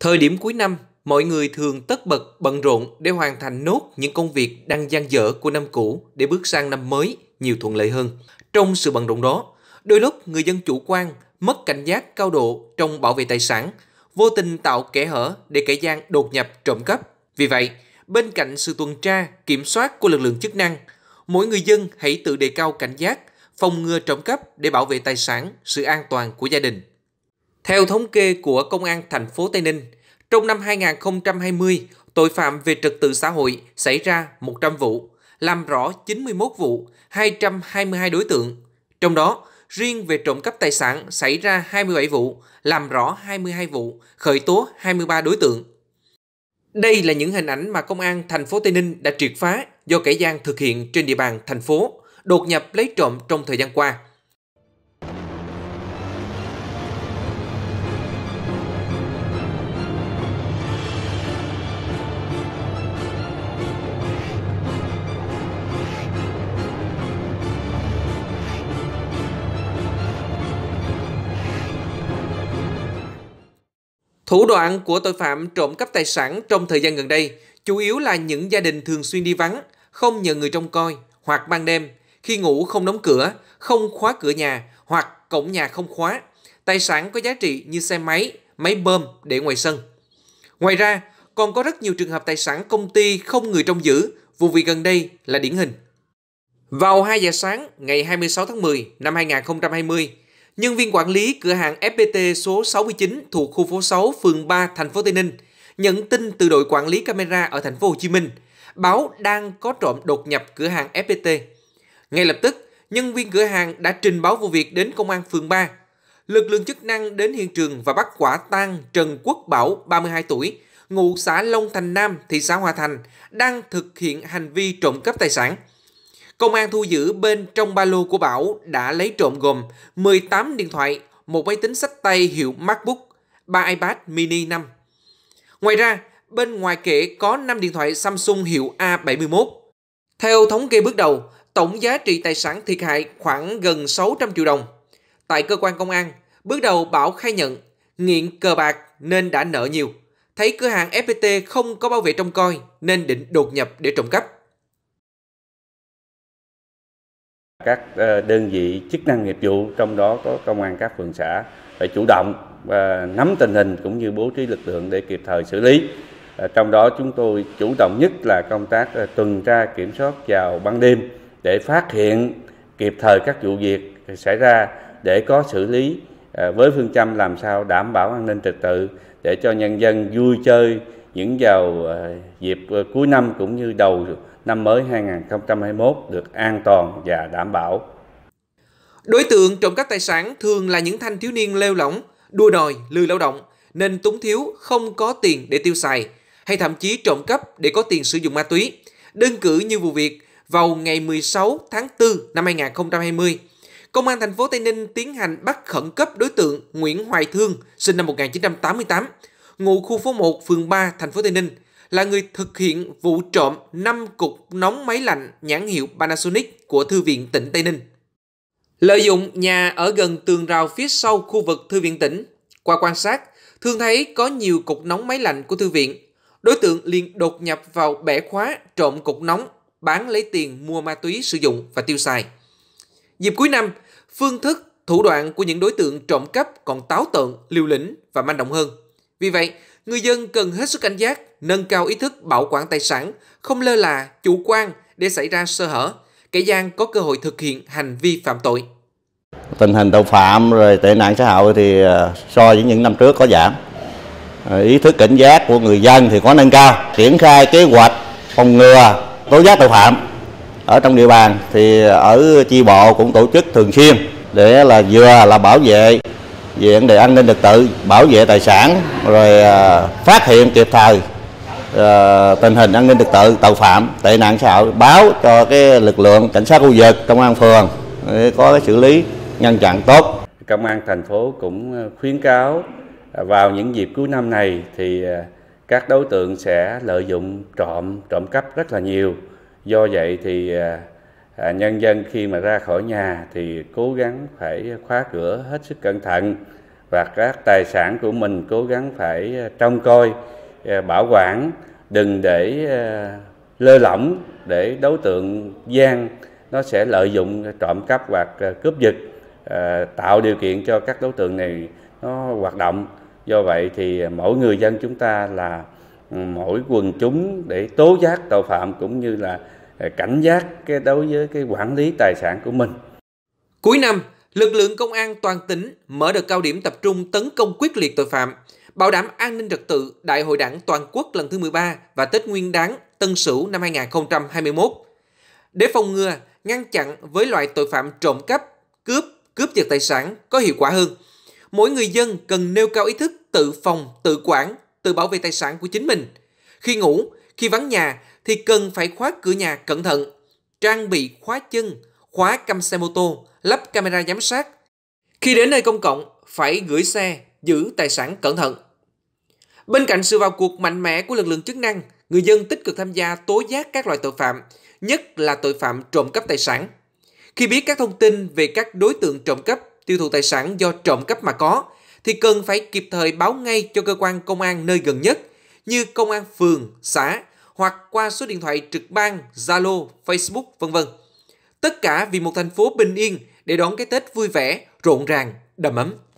Thời điểm cuối năm, mọi người thường tất bật bận rộn để hoàn thành nốt những công việc đang gian dở của năm cũ để bước sang năm mới nhiều thuận lợi hơn. Trong sự bận rộn đó, đôi lúc người dân chủ quan mất cảnh giác cao độ trong bảo vệ tài sản, vô tình tạo kẽ hở để kẻ gian đột nhập trộm cắp. Vì vậy, bên cạnh sự tuần tra, kiểm soát của lực lượng chức năng, mỗi người dân hãy tự đề cao cảnh giác, phòng ngừa trộm cắp để bảo vệ tài sản, sự an toàn của gia đình. Theo thống kê của Công an thành phố Tây Ninh, trong năm 2020, tội phạm về trật tự xã hội xảy ra 100 vụ, làm rõ 91 vụ, 222 đối tượng. Trong đó, riêng về trộm cắp tài sản xảy ra 27 vụ, làm rõ 22 vụ, khởi tố 23 đối tượng. Đây là những hình ảnh mà công an thành phố Tây Ninh đã triệt phá do kẻ gian thực hiện trên địa bàn thành phố, đột nhập lấy trộm trong thời gian qua. Thủ đoạn của tội phạm trộm cắp tài sản trong thời gian gần đây chủ yếu là những gia đình thường xuyên đi vắng, không nhờ người trông coi hoặc ban đêm, khi ngủ không đóng cửa, không khóa cửa nhà hoặc cổng nhà không khóa. Tài sản có giá trị như xe máy, máy bơm để ngoài sân. Ngoài ra, còn có rất nhiều trường hợp tài sản công ty không người trông giữ, vụ việc gần đây là điển hình. Vào 2 giờ sáng ngày 26 tháng 10 năm 2020, nhân viên quản lý cửa hàng FPT số 69 thuộc khu phố 6, phường 3, thành phố Tây Ninh, nhận tin từ đội quản lý camera ở thành phố Hồ Chí Minh, báo đang có trộm đột nhập cửa hàng FPT. Ngay lập tức, nhân viên cửa hàng đã trình báo vụ việc đến công an phường 3. Lực lượng chức năng đến hiện trường và bắt quả tang Trần Quốc Bảo, 32 tuổi, ngụ xã Long Thành Nam, thị xã Hòa Thành, đang thực hiện hành vi trộm cắp tài sản. Công an thu giữ bên trong ba lô của Bảo đã lấy trộm gồm 18 điện thoại, một máy tính sách tay hiệu MacBook, 3 iPad mini 5. Ngoài ra, bên ngoài kệ có 5 điện thoại Samsung hiệu A71. Theo thống kê bước đầu, tổng giá trị tài sản thiệt hại khoảng gần 600 triệu đồng. Tại cơ quan công an, bước đầu Bảo khai nhận nghiện cờ bạc nên đã nợ nhiều. Thấy cửa hàng FPT không có bảo vệ trông coi nên định đột nhập để trộm cắp. các ờ, đơn vị chức năng nghiệp vụ trong đó có công an các phường xã phải chủ động và ờ, nắm tình hình cũng như bố trí lực lượng để kịp thời xử lý ờ, trong đó chúng tôi chủ động nhất là công tác tuần tra kiểm soát vào ban đêm để phát hiện kịp thời các vụ việc xảy ra để có xử lý với phương châm làm sao đảm bảo an ninh trật tự để cho nhân dân vui chơi những vào dịp cuối năm cũng như đầu năm mới 2021 được an toàn và đảm bảo. Đối tượng trộm cắp tài sản thường là những thanh thiếu niên lêu lỏng, đua đòi, lười lao động, nên túng thiếu không có tiền để tiêu xài, hay thậm chí trộm cắp để có tiền sử dụng ma túy. Đơn cử như vụ việc vào ngày 16 tháng 4 năm 2020, Công an thành phố Tây Ninh tiến hành bắt khẩn cấp đối tượng Nguyễn Hoài Thương, sinh năm 1988, ngụ khu phố 1, phường 3, thành phố Tây Ninh, là người thực hiện vụ trộm 5 cục nóng máy lạnh nhãn hiệu Panasonic của Thư viện tỉnh Tây Ninh. Lợi dụng nhà ở gần tường rào phía sau khu vực Thư viện tỉnh, qua quan sát, thường thấy có nhiều cục nóng máy lạnh của Thư viện. Đối tượng liền đột nhập vào bẻ khóa trộm cục nóng, bán lấy tiền mua ma túy sử dụng và tiêu xài. Dịp cuối năm, phương thức, thủ đoạn của những đối tượng trộm cắp còn táo tợn, liều lĩnh và manh động hơn. Vì vậy, Người dân cần hết sức cảnh giác, nâng cao ý thức bảo quản tài sản, không lơ là, chủ quan để xảy ra sơ hở, kẻ gian có cơ hội thực hiện hành vi phạm tội. Tình hình tội phạm rồi tệ nạn xã hội thì à, so với những năm trước có giảm. À, ý thức cảnh giác của người dân thì có nâng cao, triển khai kế hoạch phòng ngừa tố giác tội phạm ở trong địa bàn thì ở chi bộ cũng tổ chức thường xuyên để là vừa là bảo vệ về vấn đề an ninh trật tự bảo vệ tài sản rồi à, phát hiện kịp thời à, tình hình an ninh trật tự tội phạm tệ nạn xã hội báo cho cái lực lượng cảnh sát khu vực công an phường để có cái xử lý ngăn chặn tốt công an thành phố cũng à, khuyến cáo vào những dịp cuối năm này thì các đối tượng sẽ lợi dụng trộm trộm cắp rất là nhiều do vậy thì à, nhân dân khi mà ra khỏi nhà thì cố gắng phải khóa cửa hết sức cẩn thận và các tài sản của mình cố gắng phải à, trông coi à, bảo quản đừng để à, lơ lỏng để đối tượng gian nó sẽ lợi dụng trộm cắp hoặc cướp giật tạo điều kiện cho các đối tượng này nó hoạt động do vậy thì mỗi người dân chúng ta là ừ, mỗi quần chúng để tố giác tội phạm cũng như là Ờ, cảnh giác đối với cái quản lý tài sản của mình. Cuối năm, lực lượng công an toàn tỉnh mở đợt cao điểm tập trung tấn công quyết liệt tội phạm, bảo đảm an ninh trật tự Đại hội Đảng toàn quốc lần thứ 13 và Tết Nguyên đán Tân Sửu năm 2021. Để phòng ngừa, ngăn chặn với loại tội phạm trộm cắp, cướp, cướp giật tài sản có hiệu quả hơn. Mỗi người dân cần nêu cao ý thức tự phòng, tự quản, tự bảo vệ tài sản của chính mình. Khi ngủ, khi vắng nhà, thì cần phải khóa cửa nhà cẩn thận, trang bị khóa chân, khóa cam xe mô tô, lắp camera giám sát. Khi đến nơi công cộng, phải gửi xe, giữ tài sản cẩn thận. Bên cạnh sự vào cuộc mạnh mẽ của lực lượng chức năng, người dân tích cực tham gia tố giác các loại tội phạm, nhất là tội phạm trộm cắp tài sản. Khi biết các thông tin về các đối tượng trộm cắp, tiêu thụ tài sản do trộm cắp mà có, thì cần phải kịp thời báo ngay cho cơ quan công an nơi gần nhất, như công an phường, xã hoặc qua số điện thoại trực ban, Zalo, Facebook, vân vân. Tất cả vì một thành phố bình yên để đón cái Tết vui vẻ, rộn ràng, đầm ấm.